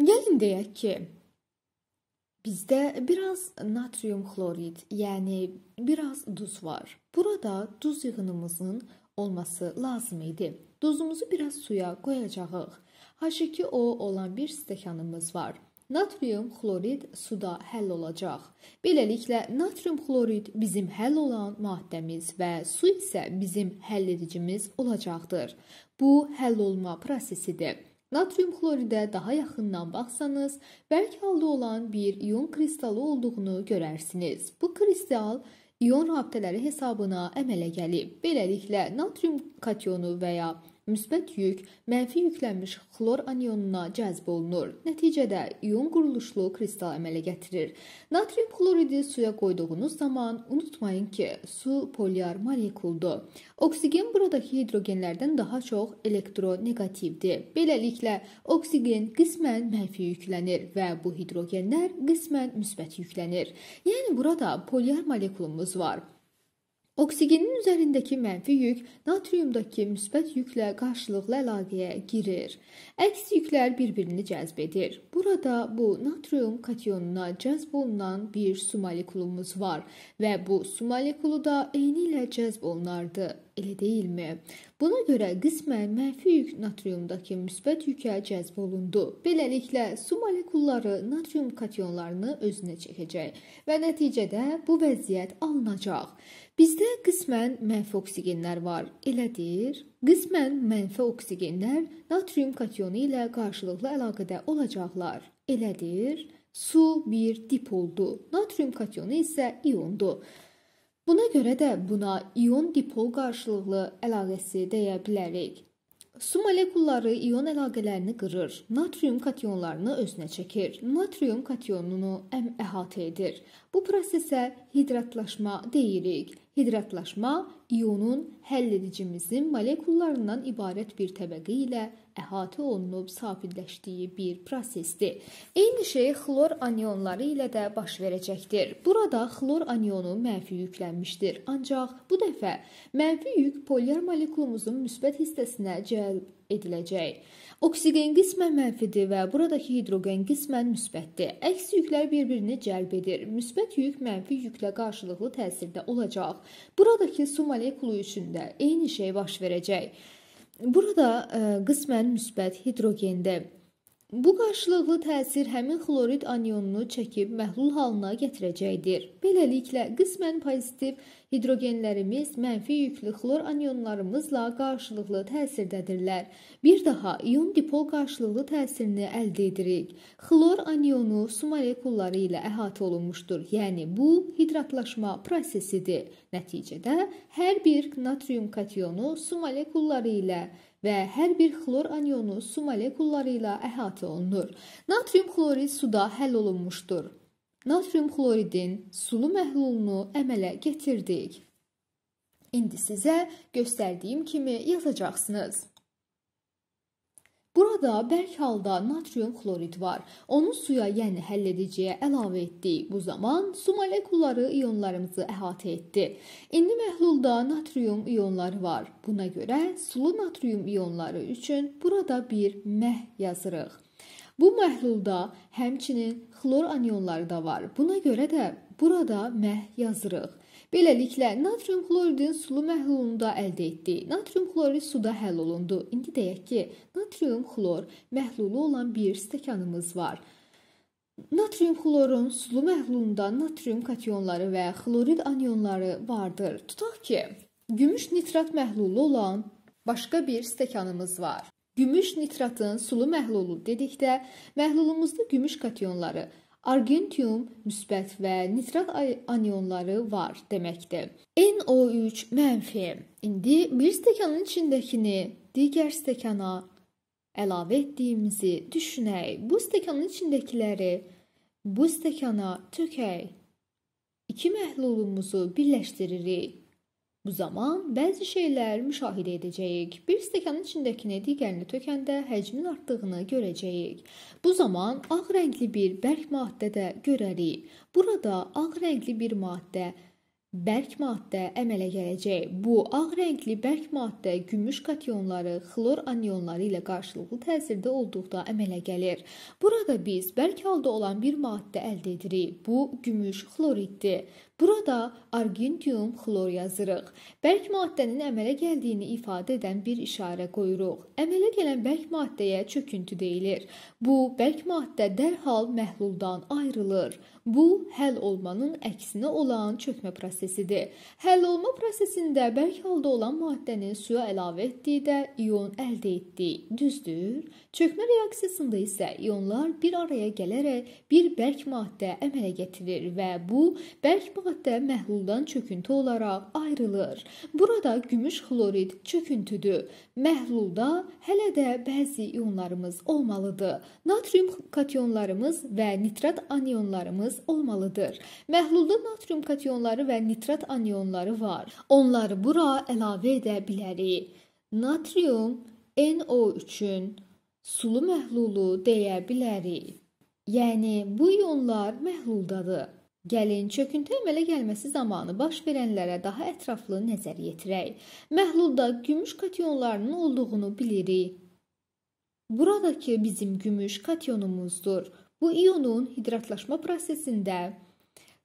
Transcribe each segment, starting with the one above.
Gəlin deyək ki, bizdə biraz natrium xlorid, yəni biraz duz var. Burada duz yığınımızın olması lazım idi. Duzumuzu biraz suya qoyacağıq. H2O olan bir stəkanımız var. Natrium xlorid suda həll olacaq. Beləliklə natrium xlorid bizim həll olan maddəmiz və su isə bizim həll edicimiz olacaqdır. Bu həll olma prosesidir. Natrium xloridə daha yaxından baxsanız, bərk halda olan bir ion kristalı olduğunu görərsiniz. Bu kristal ion rabitələri hesabına əmələ gəlib. Beləliklə, natrium kationu və ya müsbət yük mənfi yüklənmiş xlor anionuna cəzb olunur. Nəticədə ion quruluşlu kristal əmələ gətirir. Natrium xloridi suya qoyduğunuz zaman unutmayın ki, su polyar molekuldur. Oksigen buradakı hidrogenlərdən daha çox elektronegativdir. Beləliklə, oksigen qismən mənfi yüklənir və bu hidrogenlər qismən müsbət yüklənir. Yəni burada polyar molekulumuz var. Oksigenin üzərindəki mənfi yük natriumdakı müsbət yüklə qarşılıqlı əlaqəyə girir. Əks yüklər bir-birini cəzb edir. Burada bu natrium kationuna cəzb olunan bir su molekulumuz var və bu su molekulu da eynilə cəzb olunardı elə deyilmi? Buna görə qismən mənfi yük natriumdakı müsbət yükə cəzb olundu. Beləliklə, su molekulları natrium kationlarını özünə çəkəcək və nəticədə bu vəziyyət alınacaq. Bizdə qismən mənfi oksigenlər var. Elədir. Qismən mənfi oksigenlər natrium kationu ilə qarşılıqlı əlaqədə olacaqlar. Elədir. Su bir dipoldu. Natrium kationu isə iondur. Buna görə də buna ion dipol qarşılıqlı əlaqəsi deyə bilərik. Su molekulları ion əlaqələrini qırır, natrium kationlarını özünə çəkir. Natrium kationunu əm əhatə edir. Bu prosesə hidratlaşma deyirik. Hidratlaşma ionun həlledicimizin molekullarından ibarət bir təbəqə ilə əhatə olunub sabitləşdiyi bir prosesdir. Eyni şey xlor anionları ilə də baş verəcəkdir. Burada xlor anionu mənfi yüklənmişdir. Ancaq bu dəfə mənfi yük polyar molekulumuzun müsbət hissəsinə cəlb ediləcək. Oksigen qismən mənfidir və buradakı hidrogen qismən müsbətdir. Əks yüklər bir-birini cəlb edir. Müsbət yük mənfi yüklə qarşılıqlı təsirdə olacaq. Buradakı su molekulu üçün də eyni şey baş verəcək. Burada ə, e, qismən müsbət hidrogendə Bu qarşılıqlı təsir həmin xlorid anionunu çəkib məhlul halına gətirəcəkdir. Beləliklə, qismən pozitiv hidrogenlərimiz mənfi yüklü xlor anionlarımızla qarşılıqlı təsirdədirlər. Bir daha ion dipol qarşılıqlı təsirini əldə edirik. Xlor anionu su molekulları ilə əhatə olunmuşdur. Yəni bu hidratlaşma prosesidir. Nəticədə hər bir natrium kationu su molekulları ilə və hər bir xlor anionu su molekulları ilə əhatə olunur. Natrium xlorid suda həll olunmuşdur. Natrium xloridin sulu məhlulunu əmələ gətirdik. İndi sizə göstərdiyim kimi yazacaqsınız. Burada bərk halda natrium xlorid var. Onu suya, yəni həllediciyə əlavə etdik. Bu zaman su molekulları ionlarımızı əhatə etdi. İndi məhlulda natrium ionları var. Buna görə sulu natrium ionları üçün burada bir məh yazırıq. Bu məhlulda həmçinin xlor anionları da var. Buna görə də burada məh yazırıq. Beləliklə, natrium xloridin sulu məhlulunda əldə etdik. Natrium xlorid suda həll olundu. İndi deyək ki, natrium xlor məhlulu olan bir stəkanımız var. Natrium xlorun sulu məhlulunda natrium kationları və xlorid anionları vardır. Tutaq ki, gümüş nitrat məhlulu olan başqa bir stəkanımız var. Gümüş nitratın sulu məhlulu dedikdə, məhlulumuzda gümüş kationları, argentium müsbət və nitrat anionları var deməkdir. NO3 mənfi. İndi bir stəkanın içindəkini digər stəkana əlavə etdiyimizi düşünək. Bu stəkanın içindəkiləri bu stəkana tökək. İki məhlulumuzu birləşdiririk. Bu zaman bəzi şeylər müşahidə edəcəyik. Bir stəkanın içindəkini digərinə tökəndə həcmin artdığını görəcəyik. Bu zaman ağ rəngli bir bərk maddə də görərik. Burada ağ rəngli bir maddə bərk maddə əmələ gələcək. Bu ağ rəngli bərk maddə gümüş kationları xlor anionları ilə qarşılıqlı təsirdə olduqda əmələ gəlir. Burada biz bərk halda olan bir maddə əldə edirik. Bu gümüş xloriddir. Burada argentium xlor yazırıq. Bərk maddənin əmələ gəldiyini ifadə edən bir işarə qoyuruq. Əmələ gələn bərk maddəyə çöküntü deyilir. Bu bərk maddə dərhal məhluldan ayrılır. Bu həll olmanın əksinə olan çökmə prosesidir prosesidir. Həll olma prosesində bərk halda olan maddəni suya əlavə etdikdə ion əldə etdik. Düzdür? Çökmə reaksiyasında isə ionlar bir araya gələrək bir bərk maddə əmələ gətirir və bu bərk maddə məhluldan çöküntü olaraq ayrılır. Burada gümüş xlorid çöküntüdür. Məhlulda hələ də bəzi ionlarımız olmalıdır. Natrium kationlarımız və nitrat anionlarımız olmalıdır. Məhlulda natrium kationları və nitrat anionları var. Onları bura əlavə edə bilərik. Natrium NO3-ün sulu məhlulu deyə bilərik. Yəni bu ionlar məhluldadır. Gəlin çöküntü əmələ gəlməsi zamanı baş verənlərə daha ətraflı nəzər yetirək. Məhlulda gümüş kationlarının olduğunu bilirik. Buradakı bizim gümüş kationumuzdur. Bu ionun hidratlaşma prosesində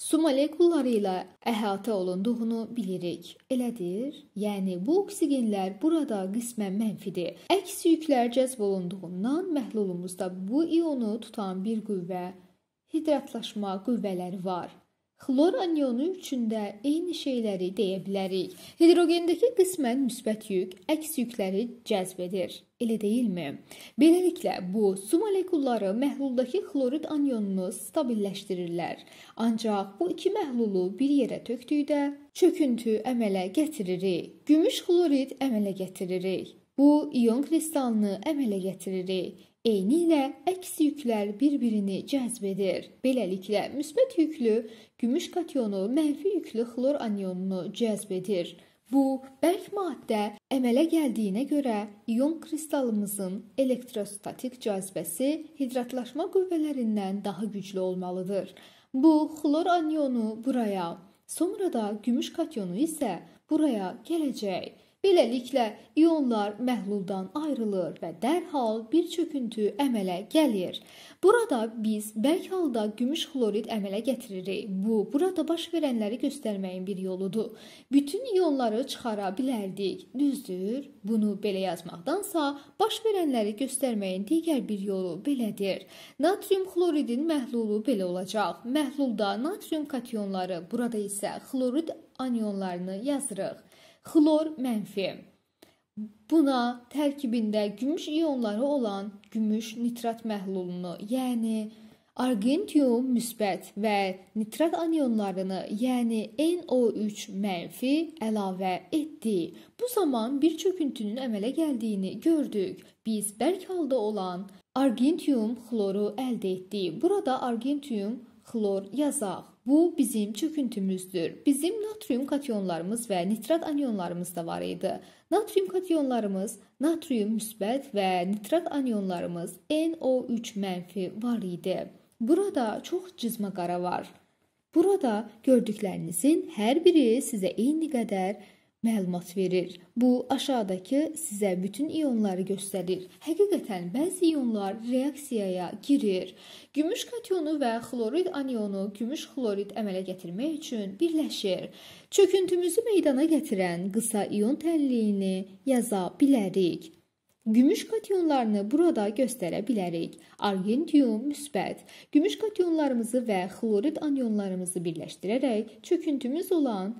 su molekulları ilə əhatə olunduğunu bilirik. Elədir? Yəni bu oksigenlər burada qismən mənfidir. Əks yüklər cəzb olunduğundan məhlulumuzda bu ionu tutan bir qüvvə hidratlaşma qüvvələri var. Xlor anionu üçün də eyni şeyləri deyə bilərik. Hidrogendəki qismən müsbət yük əks yükləri cəzb edir. Elə deyilmi? Beləliklə bu su molekulları məhluldakı xlorid anionunu stabilləşdirirlər. Ancaq bu iki məhlulu bir yerə tökdükdə çöküntü əmələ gətiririk. Gümüş xlorid əmələ gətiririk. Bu ion kristalını əmələ gətiririk. Eyni ilə əks yüklər bir-birini cəzb edir. Beləliklə, müsbət yüklü gümüş kationu mənfi yüklü xlor anionunu cəzb edir. Bu bərk maddə əmələ gəldiyinə görə ion kristalımızın elektrostatik cazbəsi hidratlaşma qüvvələrindən daha güclü olmalıdır. Bu xlor anionu buraya, sonra da gümüş kationu isə buraya gələcək. Beləliklə, ionlar məhluldan ayrılır və dərhal bir çöküntü əmələ gəlir. Burada biz bəlk halda gümüş xlorid əmələ gətiririk. Bu, burada baş verənləri göstərməyin bir yoludur. Bütün ionları çıxara bilərdik. Düzdür? Bunu belə yazmaqdansa, baş verənləri göstərməyin digər bir yolu belədir. Natrium xloridin məhlulu belə olacaq. Məhlulda natrium kationları, burada isə xlorid anionlarını yazırıq. Xlor mənfi. Buna tərkibində gümüş ionları olan gümüş nitrat məhlulunu, yəni argentium müsbət və nitrat anionlarını, yəni NO3 mənfi əlavə etdi. Bu zaman bir çöküntünün əmələ gəldiyini gördük. Biz bərk halda olan argentium xloru əldə etdik. Burada argentium xlor yazaq. Bu bizim çöküntümüzdür. Bizim natrium kationlarımız və nitrat anionlarımız da var idi. Natrium kationlarımız natrium müsbət və nitrat anionlarımız NO3 mənfi var idi. Burada çox cızma qara var. Burada gördüklərinizin hər biri sizə eyni qədər məlumat verir. Bu aşağıdakı sizə bütün ionları göstərir. Həqiqətən bəzi ionlar reaksiyaya girir. Gümüş kationu və xlorid anionu gümüş xlorid əmələ gətirmək üçün birləşir. Çöküntümüzü meydana gətirən qısa ion tənliyini yaza bilərik. Gümüş kationlarını burada göstərə bilərik. Argentium müsbət. Gümüş kationlarımızı və xlorid anionlarımızı birləşdirərək çöküntümüz olan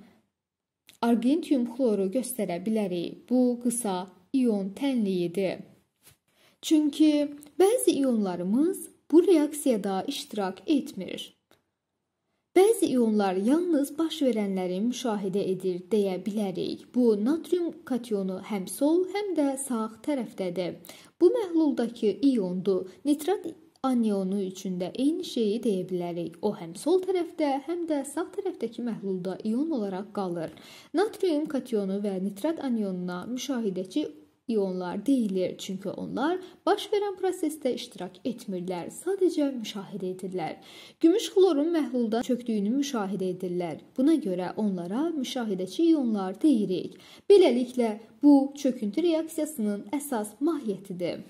argentium xloru göstərə bilərik. Bu qısa ion tənliyidir. Çünki bəzi ionlarımız bu reaksiyada iştirak etmir. Bəzi ionlar yalnız baş verənləri müşahidə edir deyə bilərik. Bu natrium kationu həm sol, həm də sağ tərəfdədir. Bu məhluldakı iondur. Nitrat aneonu üçün də eyni şeyi deyə bilərik. O həm sol tərəfdə, həm də sağ tərəfdəki məhlulda ion olaraq qalır. Natrium kationu və nitrat anionuna müşahidəçi ionlar deyilir, çünki onlar baş verən prosesdə iştirak etmirlər, sadəcə müşahidə edirlər. Gümüş xlorun məhlulda çökdüyünü müşahidə edirlər. Buna görə onlara müşahidəçi ionlar deyirik. Beləliklə, bu çöküntü reaksiyasının əsas mahiyyətidir.